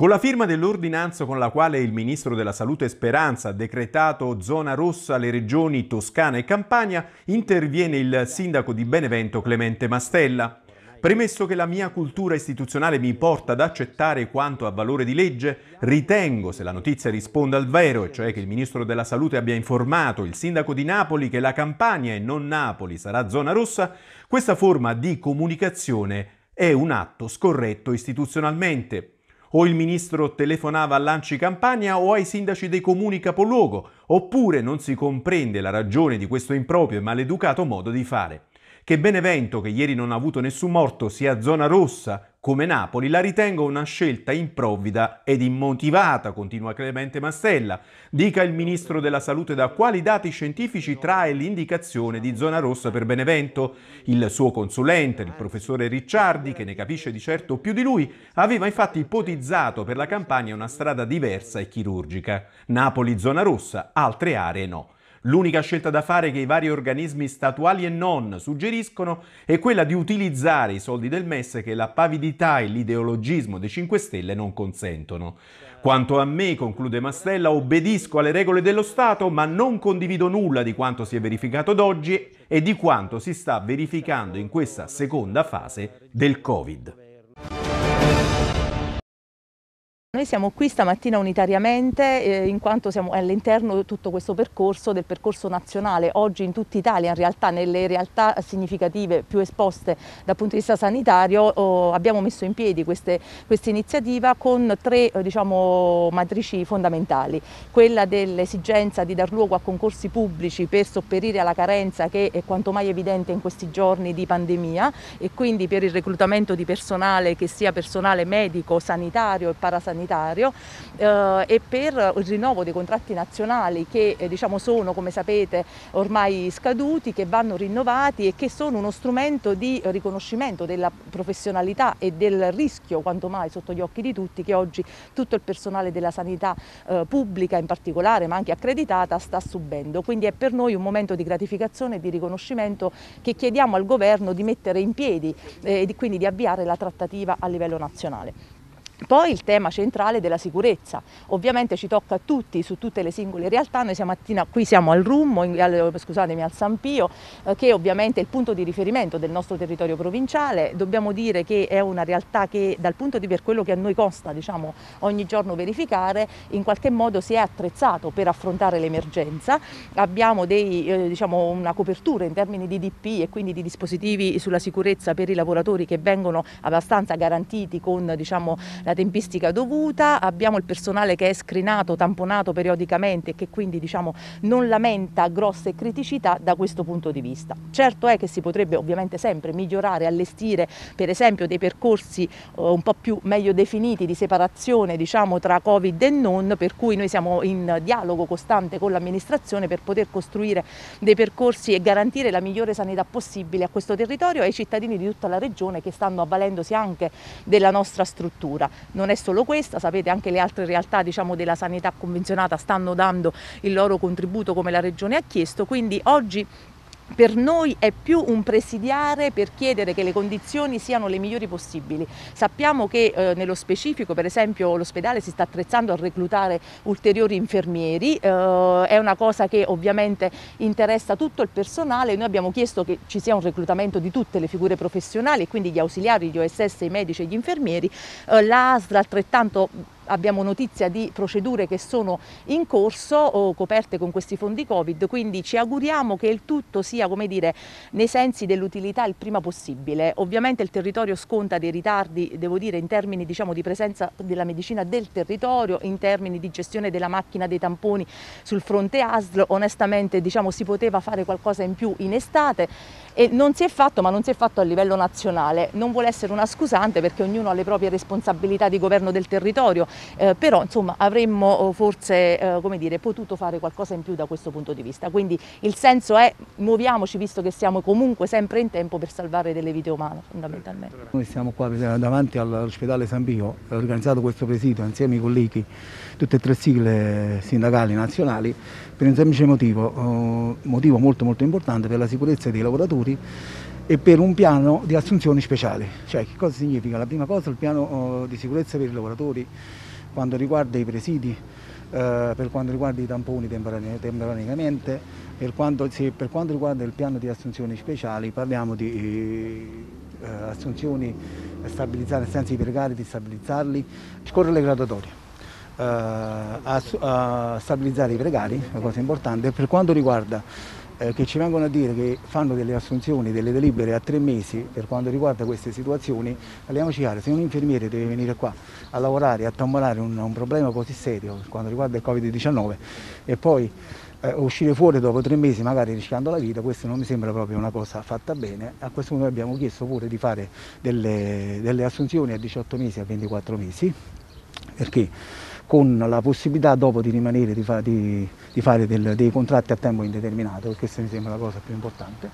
Con la firma dell'ordinanza con la quale il ministro della Salute Speranza ha decretato zona rossa le regioni Toscana e Campania, interviene il sindaco di Benevento Clemente Mastella. Premesso che la mia cultura istituzionale mi porta ad accettare quanto a valore di legge, ritengo, se la notizia risponde al vero, e cioè che il Ministro della Salute abbia informato il Sindaco di Napoli che la Campania e non Napoli sarà zona rossa, questa forma di comunicazione è un atto scorretto istituzionalmente o il ministro telefonava a Lanci Campania o ai sindaci dei comuni capoluogo, oppure non si comprende la ragione di questo improprio e maleducato modo di fare. Che Benevento, che ieri non ha avuto nessun morto, sia zona rossa come Napoli, la ritengo una scelta improvvida ed immotivata, continua Clemente Mastella. Dica il Ministro della Salute da quali dati scientifici trae l'indicazione di zona rossa per Benevento. Il suo consulente, il professore Ricciardi, che ne capisce di certo più di lui, aveva infatti ipotizzato per la campagna una strada diversa e chirurgica. Napoli zona rossa, altre aree no. L'unica scelta da fare che i vari organismi statuali e non suggeriscono è quella di utilizzare i soldi del MES che la pavidità e l'ideologismo dei 5 Stelle non consentono. Quanto a me, conclude Mastella, obbedisco alle regole dello Stato, ma non condivido nulla di quanto si è verificato ad oggi e di quanto si sta verificando in questa seconda fase del Covid. Noi siamo qui stamattina unitariamente eh, in quanto siamo all'interno di tutto questo percorso, del percorso nazionale, oggi in tutta Italia, in realtà nelle realtà significative più esposte dal punto di vista sanitario oh, abbiamo messo in piedi questa iniziativa con tre eh, diciamo, matrici fondamentali, quella dell'esigenza di dar luogo a concorsi pubblici per sopperire alla carenza che è quanto mai evidente in questi giorni di pandemia e quindi per il reclutamento di personale che sia personale medico, sanitario e parasanitario sanitario eh, e per il rinnovo dei contratti nazionali che eh, diciamo sono come sapete ormai scaduti, che vanno rinnovati e che sono uno strumento di riconoscimento della professionalità e del rischio quanto mai sotto gli occhi di tutti che oggi tutto il personale della sanità eh, pubblica in particolare ma anche accreditata sta subendo. Quindi è per noi un momento di gratificazione e di riconoscimento che chiediamo al governo di mettere in piedi eh, e quindi di avviare la trattativa a livello nazionale. Poi il tema centrale della sicurezza, ovviamente ci tocca a tutti, su tutte le singole realtà, noi stamattina qui siamo al Rummo, al, scusatemi, al San Pio, eh, che ovviamente è il punto di riferimento del nostro territorio provinciale, dobbiamo dire che è una realtà che dal punto di vista per quello che a noi costa diciamo, ogni giorno verificare, in qualche modo si è attrezzato per affrontare l'emergenza, abbiamo dei, eh, diciamo, una copertura in termini di DP e quindi di dispositivi sulla sicurezza per i lavoratori che vengono abbastanza garantiti con diciamo, la tempistica dovuta, abbiamo il personale che è screenato, tamponato periodicamente e che quindi diciamo, non lamenta grosse criticità da questo punto di vista. Certo è che si potrebbe ovviamente sempre migliorare, allestire per esempio dei percorsi eh, un po' più meglio definiti di separazione diciamo, tra Covid e non, per cui noi siamo in dialogo costante con l'amministrazione per poter costruire dei percorsi e garantire la migliore sanità possibile a questo territorio e ai cittadini di tutta la regione che stanno avvalendosi anche della nostra struttura non è solo questa, sapete anche le altre realtà diciamo, della sanità convenzionata stanno dando il loro contributo come la Regione ha chiesto, quindi oggi per noi è più un presidiare per chiedere che le condizioni siano le migliori possibili. Sappiamo che eh, nello specifico, per esempio, l'ospedale si sta attrezzando a reclutare ulteriori infermieri, eh, è una cosa che ovviamente interessa tutto il personale, noi abbiamo chiesto che ci sia un reclutamento di tutte le figure professionali, quindi gli ausiliari, gli OSS, i medici e gli infermieri, eh, l'ASL altrettanto abbiamo notizia di procedure che sono in corso o coperte con questi fondi Covid, quindi ci auguriamo che il tutto sia, come dire, nei sensi dell'utilità il prima possibile. Ovviamente il territorio sconta dei ritardi, devo dire, in termini diciamo, di presenza della medicina del territorio, in termini di gestione della macchina dei tamponi sul fronte ASL, onestamente diciamo, si poteva fare qualcosa in più in estate e non si è fatto, ma non si è fatto a livello nazionale. Non vuole essere una scusante perché ognuno ha le proprie responsabilità di governo del territorio, eh, però insomma avremmo eh, forse eh, come dire, potuto fare qualcosa in più da questo punto di vista. Quindi il senso è muoviamoci visto che siamo comunque sempre in tempo per salvare delle vite umane fondamentalmente. Noi siamo qua eh, davanti all'ospedale San Pio, ho organizzato questo presidio insieme ai colleghi, tutte e tre sigle sindacali nazionali per un semplice motivo, eh, motivo molto molto importante per la sicurezza dei lavoratori e per un piano di assunzioni speciali. Cioè che cosa significa? La prima cosa è il piano eh, di sicurezza per i lavoratori quando riguarda i presidi, eh, per quanto riguarda i tamponi temporaneamente, per quanto, se, per quanto, riguarda il piano di assunzioni speciali parliamo di eh, assunzioni eh, stabilizzate, senza i precari, di stabilizzarli, scorre le graduatorie. Eh, a, a, stabilizzare i precari, una cosa importante. Per quanto riguarda eh, che ci vengono a dire che fanno delle assunzioni, delle delibere a tre mesi per quanto riguarda queste situazioni, parliamoci chiaro, se un infermiere deve venire qua a lavorare, a tamponare un, un problema così serio per quanto riguarda il Covid-19 e poi eh, uscire fuori dopo tre mesi magari rischiando la vita, questo non mi sembra proprio una cosa fatta bene. A questo punto abbiamo chiesto pure di fare delle, delle assunzioni a 18 mesi, a 24 mesi, perché con la possibilità dopo di rimanere, di, fa, di, di fare del, dei contratti a tempo indeterminato, perché questa mi sembra la cosa più importante.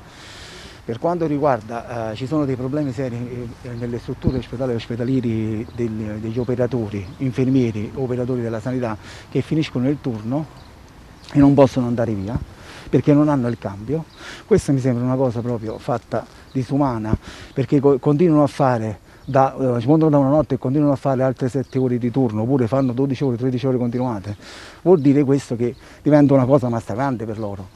Per quanto riguarda, eh, ci sono dei problemi seri eh, nelle strutture ospedali ospedalieri del, degli operatori, infermieri, operatori della sanità che finiscono il turno e non possono andare via perché non hanno il cambio. Questa mi sembra una cosa proprio fatta disumana perché co continuano a fare da, ci eh, montano da una notte e continuano a fare altre 7 ore di turno, oppure fanno 12 ore, 13 ore continuate, vuol dire questo che diventa una cosa massacrante per loro.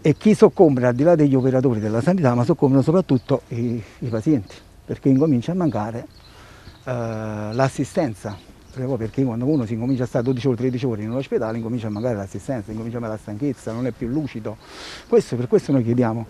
E chi soccombe, al di là degli operatori della sanità, ma soccombono soprattutto i, i pazienti, perché incomincia a mancare eh, l'assistenza. Perché quando uno si incomincia a stare 12 ore, 13 ore in un ospedale, incomincia a mancare l'assistenza, incomincia a mancare la stanchezza, non è più lucido. Questo, per questo noi chiediamo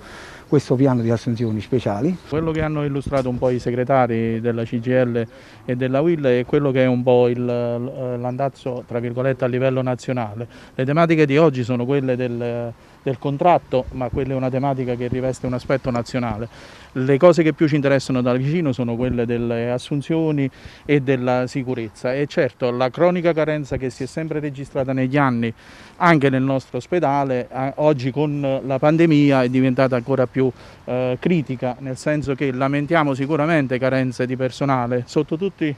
questo piano di assunzioni speciali. Quello che hanno illustrato un po' i segretari della CGL e della WIL è quello che è un po' l'andazzo tra virgolette a livello nazionale. Le tematiche di oggi sono quelle del, del contratto, ma quella è una tematica che riveste un aspetto nazionale. Le cose che più ci interessano da vicino sono quelle delle assunzioni e della sicurezza e certo la cronica carenza che si è sempre registrata negli anni anche nel nostro ospedale oggi con la pandemia è diventata ancora più eh, critica, nel senso che lamentiamo sicuramente carenze di personale sotto tutti tutti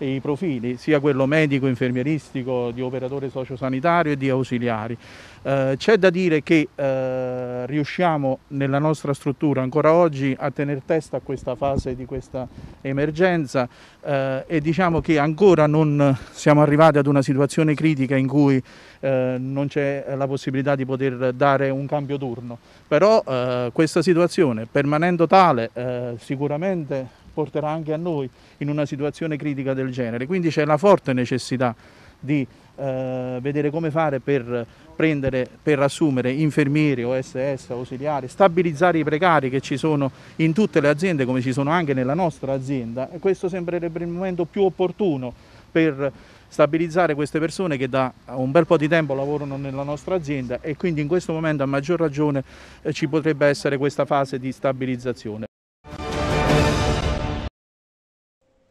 i profili, sia quello medico, infermieristico, di operatore sociosanitario e di ausiliari. Eh, c'è da dire che eh, riusciamo nella nostra struttura ancora oggi a tenere testa a questa fase di questa emergenza eh, e diciamo che ancora non siamo arrivati ad una situazione critica in cui eh, non c'è la possibilità di poter dare un cambio turno, però eh, questa situazione permanendo tale eh, sicuramente porterà anche a noi in una situazione critica del genere. Quindi c'è la forte necessità di eh, vedere come fare per, prendere, per assumere infermieri, OSS, ausiliari, stabilizzare i precari che ci sono in tutte le aziende come ci sono anche nella nostra azienda e questo sembrerebbe il momento più opportuno per stabilizzare queste persone che da un bel po' di tempo lavorano nella nostra azienda e quindi in questo momento a maggior ragione eh, ci potrebbe essere questa fase di stabilizzazione.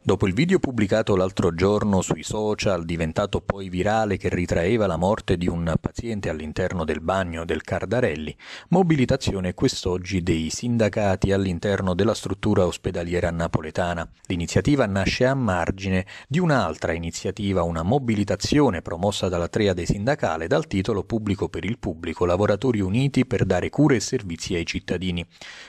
Dopo il video pubblicato l'altro giorno sui social, diventato poi virale, che ritraeva la morte di un paziente all'interno del bagno del Cardarelli, mobilitazione quest'oggi dei sindacati all'interno della struttura ospedaliera napoletana. L'iniziativa nasce a margine di un'altra iniziativa, una mobilitazione promossa dalla triade sindacale dal titolo Pubblico per il pubblico, lavoratori uniti per dare cure e servizi ai cittadini.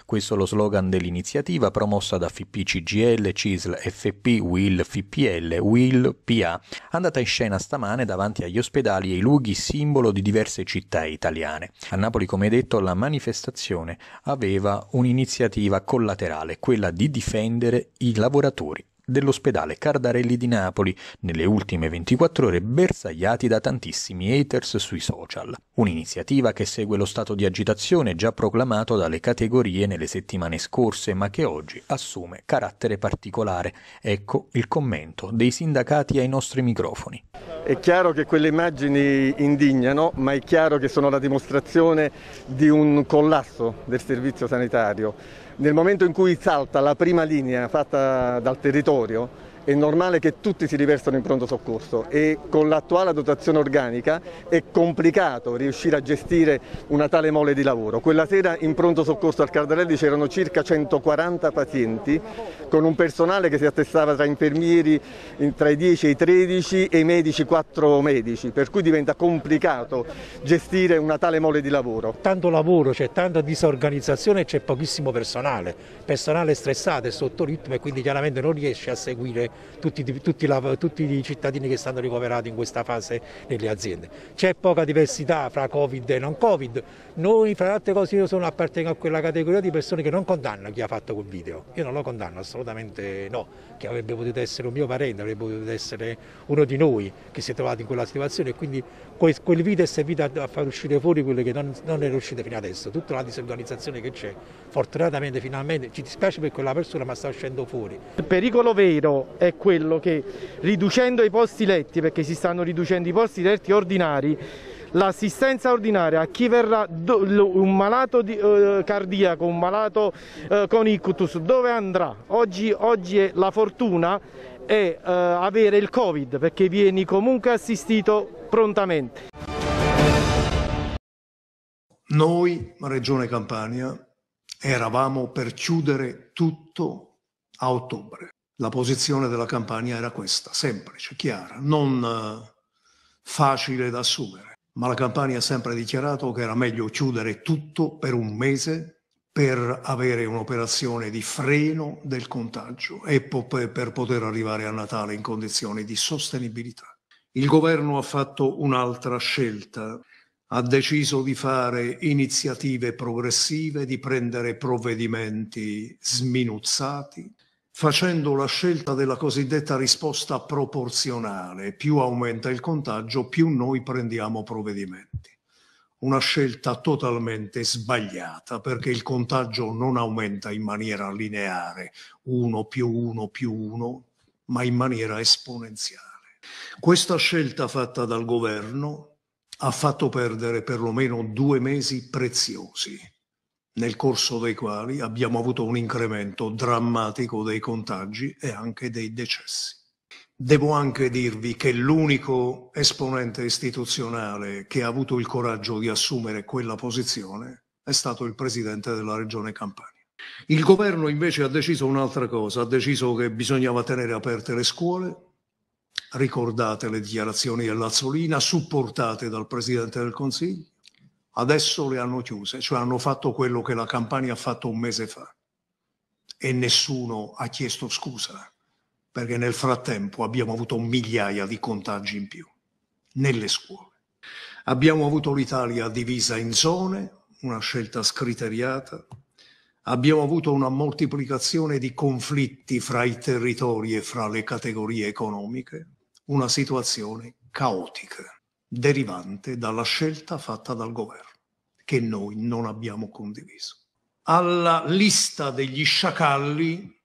Questo è lo slogan dell'iniziativa promossa da FPCGL, CISL, FP Will FPL, Will PA, andata in scena stamane davanti agli ospedali e ai luoghi simbolo di diverse città italiane. A Napoli, come detto, la manifestazione aveva un'iniziativa collaterale, quella di difendere i lavoratori dell'ospedale Cardarelli di Napoli, nelle ultime 24 ore bersagliati da tantissimi haters sui social. Un'iniziativa che segue lo stato di agitazione già proclamato dalle categorie nelle settimane scorse, ma che oggi assume carattere particolare. Ecco il commento dei sindacati ai nostri microfoni. È chiaro che quelle immagini indignano, ma è chiaro che sono la dimostrazione di un collasso del servizio sanitario nel momento in cui salta la prima linea fatta dal territorio, è normale che tutti si riversano in pronto soccorso e con l'attuale dotazione organica è complicato riuscire a gestire una tale mole di lavoro. Quella sera in pronto soccorso al Cardarelli c'erano circa 140 pazienti con un personale che si attestava tra infermieri tra i 10 e i 13 e i medici 4 medici, per cui diventa complicato gestire una tale mole di lavoro. Tanto lavoro, c'è tanta disorganizzazione e c'è pochissimo personale, personale stressato e sotto ritmo e quindi chiaramente non riesce a seguire tutti, tutti, la, tutti i cittadini che stanno ricoverati in questa fase nelle aziende. C'è poca diversità fra Covid e non Covid. Noi, fra le altre cose, io sono appartengo a quella categoria di persone che non condanna chi ha fatto quel video. Io non lo condanno, assolutamente no. Che avrebbe potuto essere un mio parente, avrebbe potuto essere uno di noi che si è trovato in quella situazione e quindi quel è servito a far uscire fuori quello che non, non era uscito fino adesso, tutta la disorganizzazione che c'è. Fortunatamente finalmente ci dispiace per quella persona ma sta uscendo fuori. Il pericolo vero è quello che riducendo i posti letti, perché si stanno riducendo i posti letti ordinari, l'assistenza ordinaria a chi verrà un malato di, eh, cardiaco, un malato eh, con ictus, dove andrà? Oggi, oggi è la fortuna è eh, avere il covid perché vieni comunque assistito prontamente. Noi, Regione Campania, eravamo per chiudere tutto a ottobre. La posizione della Campania era questa, semplice, chiara, non eh, facile da assumere. Ma la Campania ha sempre dichiarato che era meglio chiudere tutto per un mese per avere un'operazione di freno del contagio e per poter arrivare a Natale in condizioni di sostenibilità il governo ha fatto un'altra scelta, ha deciso di fare iniziative progressive, di prendere provvedimenti sminuzzati, facendo la scelta della cosiddetta risposta proporzionale, più aumenta il contagio, più noi prendiamo provvedimenti una scelta totalmente sbagliata perché il contagio non aumenta in maniera lineare, 1 più 1 più 1, ma in maniera esponenziale. Questa scelta fatta dal governo ha fatto perdere perlomeno due mesi preziosi, nel corso dei quali abbiamo avuto un incremento drammatico dei contagi e anche dei decessi. Devo anche dirvi che l'unico esponente istituzionale che ha avuto il coraggio di assumere quella posizione è stato il presidente della regione Campania. Il governo invece ha deciso un'altra cosa, ha deciso che bisognava tenere aperte le scuole, Ricordate le dichiarazioni dell'Azzolina supportate dal Presidente del Consiglio? Adesso le hanno chiuse, cioè hanno fatto quello che la Campania ha fatto un mese fa e nessuno ha chiesto scusa perché nel frattempo abbiamo avuto migliaia di contagi in più nelle scuole. Abbiamo avuto l'Italia divisa in zone, una scelta scriteriata, abbiamo avuto una moltiplicazione di conflitti fra i territori e fra le categorie economiche, una situazione caotica derivante dalla scelta fatta dal governo, che noi non abbiamo condiviso. Alla lista degli sciacalli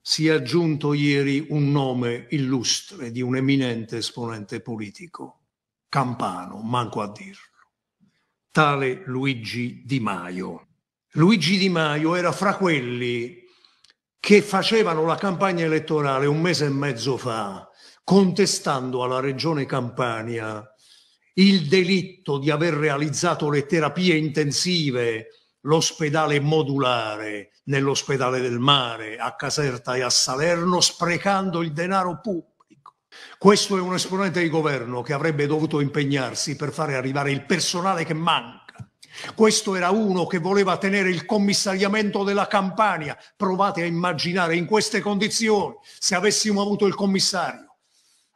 si è aggiunto ieri un nome illustre di un eminente esponente politico, Campano, manco a dirlo, tale Luigi Di Maio. Luigi Di Maio era fra quelli che facevano la campagna elettorale un mese e mezzo fa contestando alla regione Campania il delitto di aver realizzato le terapie intensive, l'ospedale modulare nell'ospedale del mare a Caserta e a Salerno, sprecando il denaro pubblico. Questo è un esponente di governo che avrebbe dovuto impegnarsi per fare arrivare il personale che manca. Questo era uno che voleva tenere il commissariamento della Campania. Provate a immaginare in queste condizioni se avessimo avuto il commissario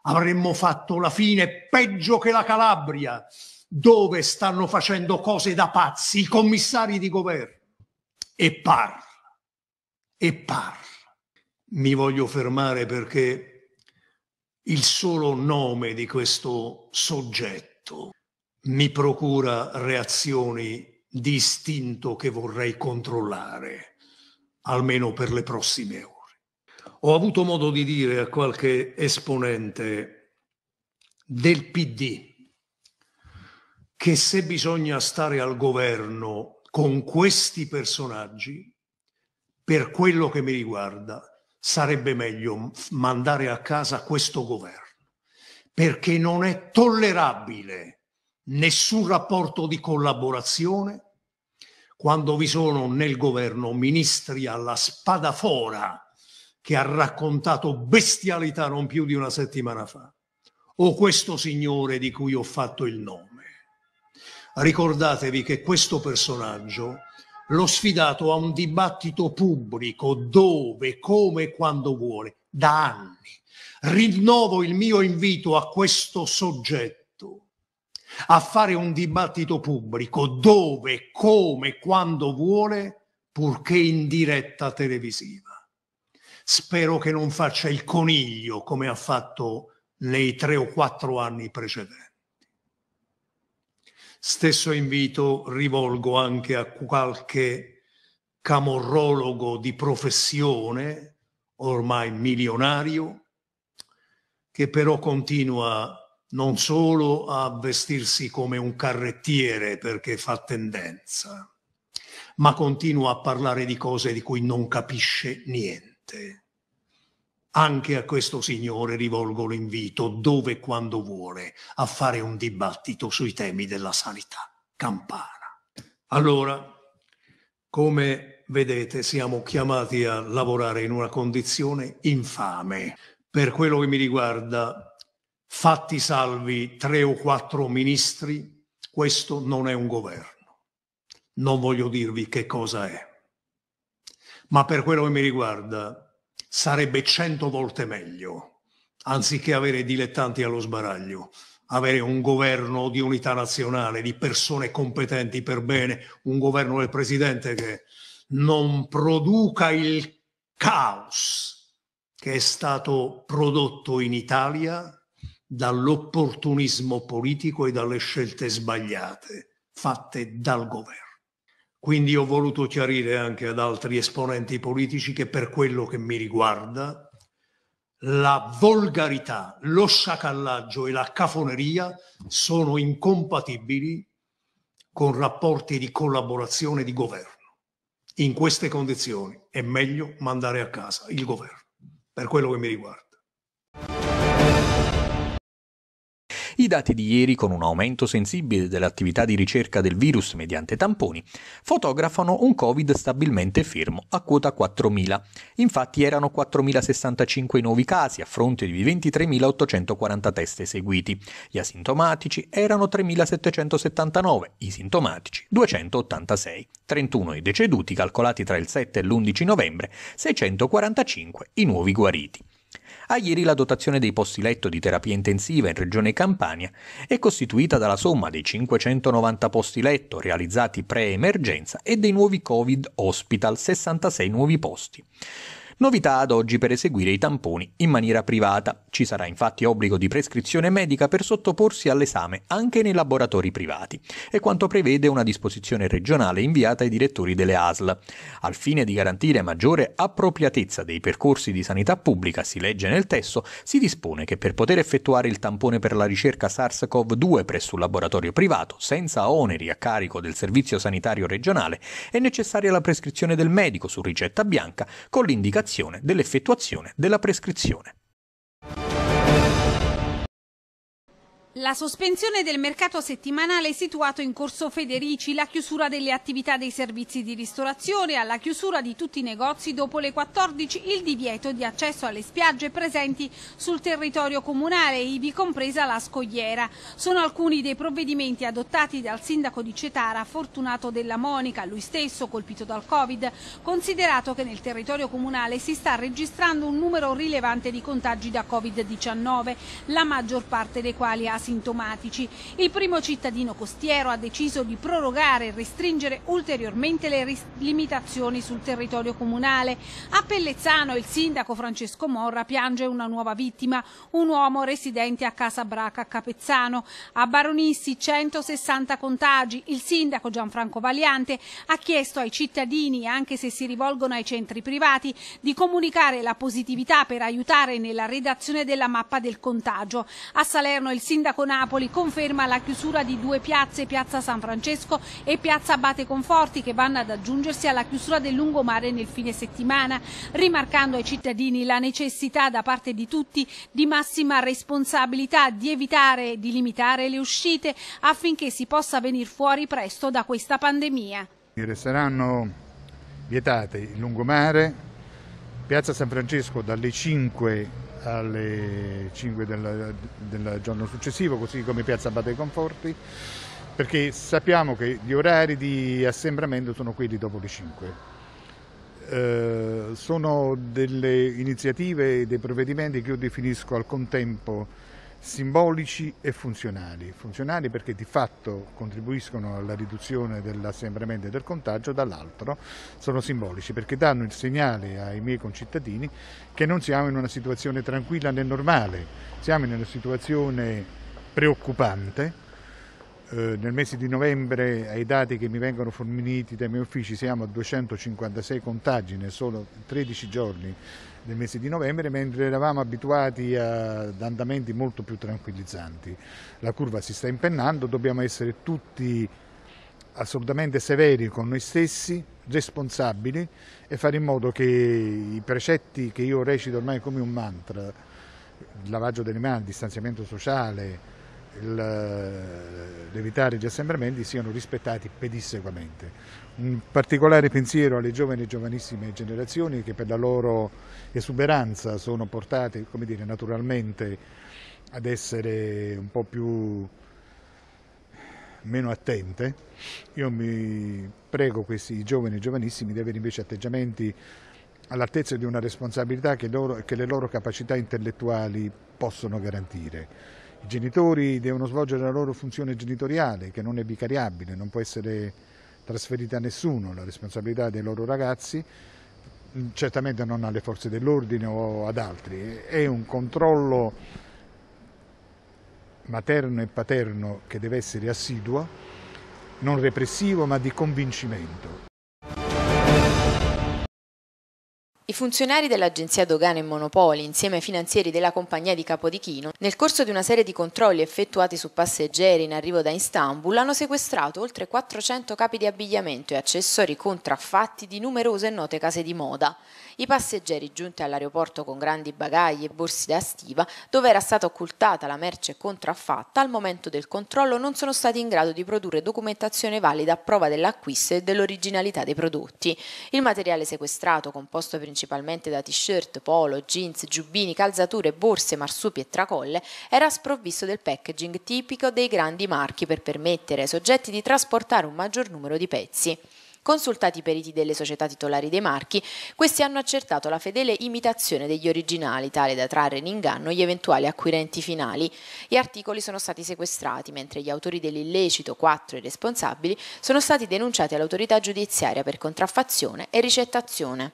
avremmo fatto la fine peggio che la Calabria, dove stanno facendo cose da pazzi i commissari di governo. E parla, e parla. Mi voglio fermare perché il solo nome di questo soggetto mi procura reazioni di istinto che vorrei controllare, almeno per le prossime ore. Ho avuto modo di dire a qualche esponente del PD che se bisogna stare al governo con questi personaggi, per quello che mi riguarda, sarebbe meglio mandare a casa questo governo, perché non è tollerabile nessun rapporto di collaborazione quando vi sono nel governo ministri alla spadafora che ha raccontato bestialità non più di una settimana fa, o questo signore di cui ho fatto il nome. Ricordatevi che questo personaggio l'ho sfidato a un dibattito pubblico dove, come e quando vuole, da anni. Rinnovo il mio invito a questo soggetto a fare un dibattito pubblico dove, come, quando vuole, purché in diretta televisiva. Spero che non faccia il coniglio come ha fatto nei tre o quattro anni precedenti. Stesso invito rivolgo anche a qualche camorrologo di professione, ormai milionario, che però continua non solo a vestirsi come un carrettiere perché fa tendenza, ma continua a parlare di cose di cui non capisce niente niente. Anche a questo signore rivolgo l'invito, dove e quando vuole, a fare un dibattito sui temi della sanità campana. Allora, come vedete, siamo chiamati a lavorare in una condizione infame. Per quello che mi riguarda, fatti salvi tre o quattro ministri, questo non è un governo. Non voglio dirvi che cosa è ma per quello che mi riguarda sarebbe cento volte meglio, anziché avere dilettanti allo sbaraglio, avere un governo di unità nazionale, di persone competenti per bene, un governo del presidente che non produca il caos che è stato prodotto in Italia dall'opportunismo politico e dalle scelte sbagliate fatte dal governo. Quindi ho voluto chiarire anche ad altri esponenti politici che per quello che mi riguarda la volgarità, lo sciacallaggio e la cafoneria sono incompatibili con rapporti di collaborazione di governo. In queste condizioni è meglio mandare a casa il governo, per quello che mi riguarda. I dati di ieri, con un aumento sensibile dell'attività di ricerca del virus mediante tamponi, fotografano un Covid stabilmente fermo a quota 4.000. Infatti erano 4.065 nuovi casi a fronte di 23.840 test eseguiti. Gli asintomatici erano 3.779, i sintomatici 286. 31 i deceduti calcolati tra il 7 e l'11 novembre, 645 i nuovi guariti. A ieri la dotazione dei posti letto di terapia intensiva in Regione Campania è costituita dalla somma dei 590 posti letto realizzati pre-emergenza e dei nuovi Covid Hospital, 66 nuovi posti. Novità ad oggi per eseguire i tamponi in maniera privata. Ci sarà infatti obbligo di prescrizione medica per sottoporsi all'esame anche nei laboratori privati e quanto prevede una disposizione regionale inviata ai direttori delle ASL. Al fine di garantire maggiore appropriatezza dei percorsi di sanità pubblica, si legge nel testo, si dispone che per poter effettuare il tampone per la ricerca SARS-CoV-2 presso un laboratorio privato, senza oneri a carico del Servizio Sanitario Regionale, è necessaria la prescrizione del medico su ricetta bianca con l'indicazione limitazione dell'effettuazione della prescrizione. La sospensione del mercato settimanale situato in Corso Federici, la chiusura delle attività dei servizi di ristorazione, alla chiusura di tutti i negozi dopo le 14, il divieto di accesso alle spiagge presenti sul territorio comunale, ivi compresa la scogliera. Sono alcuni dei provvedimenti adottati dal sindaco di Cetara, Fortunato della Monica, lui stesso colpito dal Covid, considerato che nel territorio comunale si sta registrando un numero rilevante di contagi da Covid-19, la maggior parte dei quali ha asintomatici. Il primo cittadino costiero ha deciso di prorogare e restringere ulteriormente le limitazioni sul territorio comunale. A Pellezzano il sindaco Francesco Morra piange una nuova vittima, un uomo residente a Casa Braca a Capezzano. A Baronissi 160 contagi. Il sindaco Gianfranco Valiante ha chiesto ai cittadini, anche se si rivolgono ai centri privati, di comunicare la positività per aiutare nella redazione della mappa del contagio. A Salerno il sindaco sindaco Napoli conferma la chiusura di due piazze, piazza San Francesco e piazza Abate Conforti che vanno ad aggiungersi alla chiusura del lungomare nel fine settimana, rimarcando ai cittadini la necessità da parte di tutti di massima responsabilità, di evitare di limitare le uscite affinché si possa venire fuori presto da questa pandemia. Saranno vietate il lungomare, piazza San Francesco dalle 5 alle 5 del, del giorno successivo, così come Piazza Abate Conforti, perché sappiamo che gli orari di assembramento sono quelli dopo le 5. Eh, sono delle iniziative e dei provvedimenti che io definisco al contempo simbolici e funzionali. Funzionali perché di fatto contribuiscono alla riduzione dell'assembramento e del contagio, dall'altro sono simbolici perché danno il segnale ai miei concittadini che non siamo in una situazione tranquilla né normale, siamo in una situazione preoccupante eh, nel mese di novembre, ai dati che mi vengono forniti dai miei uffici, siamo a 256 contagi nel solo 13 giorni del mese di novembre, mentre eravamo abituati ad andamenti molto più tranquillizzanti. La curva si sta impennando, dobbiamo essere tutti assolutamente severi con noi stessi, responsabili e fare in modo che i precetti che io recito ormai come un mantra, il lavaggio delle mani, il distanziamento sociale, eh, l'evitare gli assembramenti siano rispettati pedissequamente. Un particolare pensiero alle giovani e giovanissime generazioni che per la loro esuberanza sono portate dire, naturalmente ad essere un po' più meno attente. Io mi prego questi giovani e giovanissimi di avere invece atteggiamenti all'altezza di una responsabilità che, loro, che le loro capacità intellettuali possono garantire i genitori devono svolgere la loro funzione genitoriale, che non è vicariabile, non può essere trasferita a nessuno, la responsabilità dei loro ragazzi, certamente non alle forze dell'ordine o ad altri, è un controllo materno e paterno che deve essere assiduo, non repressivo ma di convincimento I funzionari dell'Agenzia Dogane e Monopoli, insieme ai finanzieri della compagnia di Capodichino, nel corso di una serie di controlli effettuati su passeggeri in arrivo da Istanbul, hanno sequestrato oltre 400 capi di abbigliamento e accessori contraffatti di numerose e note case di moda. I passeggeri giunti all'aeroporto con grandi bagagli e borsi da stiva, dove era stata occultata la merce contraffatta, al momento del controllo non sono stati in grado di produrre documentazione valida a prova dell'acquisto e dell'originalità dei prodotti. Il materiale sequestrato, composto principalmente da t-shirt, polo, jeans, giubbini, calzature, borse, marsupi e tracolle, era sprovvisto del packaging tipico dei grandi marchi per permettere ai soggetti di trasportare un maggior numero di pezzi. Consultati i periti delle società titolari dei marchi, questi hanno accertato la fedele imitazione degli originali, tale da trarre in inganno gli eventuali acquirenti finali. Gli articoli sono stati sequestrati, mentre gli autori dell'illecito, quattro i responsabili, sono stati denunciati all'autorità giudiziaria per contraffazione e ricettazione.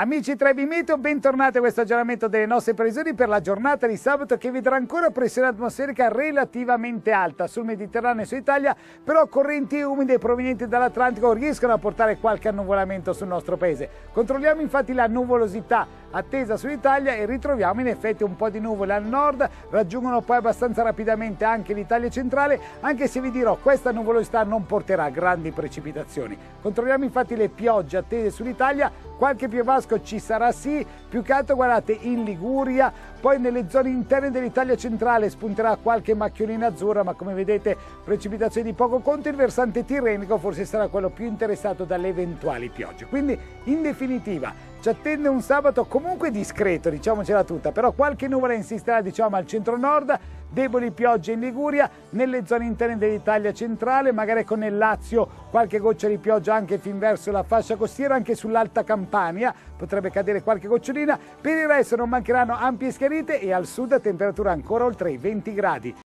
Amici Trebimeto, bentornati a questo aggiornamento delle nostre previsioni per la giornata di sabato che vedrà ancora pressione atmosferica relativamente alta sul Mediterraneo e su Italia, però correnti umide provenienti dall'Atlantico riescono a portare qualche annuvolamento sul nostro paese. Controlliamo infatti la nuvolosità attesa sull'Italia e ritroviamo in effetti un po' di nuvole al nord, raggiungono poi abbastanza rapidamente anche l'Italia centrale, anche se vi dirò questa nuvolosità non porterà grandi precipitazioni. Controlliamo infatti le piogge attese sull'Italia, qualche piovasco fresco ci sarà sì, più che altro guardate in Liguria, poi nelle zone interne dell'Italia centrale spunterà qualche macchiolina azzurra, ma come vedete precipitazioni di poco conto, il versante tirrenico forse sarà quello più interessato dalle eventuali piogge. Quindi in definitiva ci attende un sabato comunque discreto, diciamocela tutta, però qualche nuvola insisterà diciamo al centro-nord, deboli piogge in Liguria, nelle zone interne dell'Italia centrale, magari con il Lazio qualche goccia di pioggia anche fin verso la fascia costiera, anche sull'alta Campania potrebbe cadere qualche gocciolina, per il resto non mancheranno ampie schiarite e al sud a temperatura ancora oltre i 20 gradi.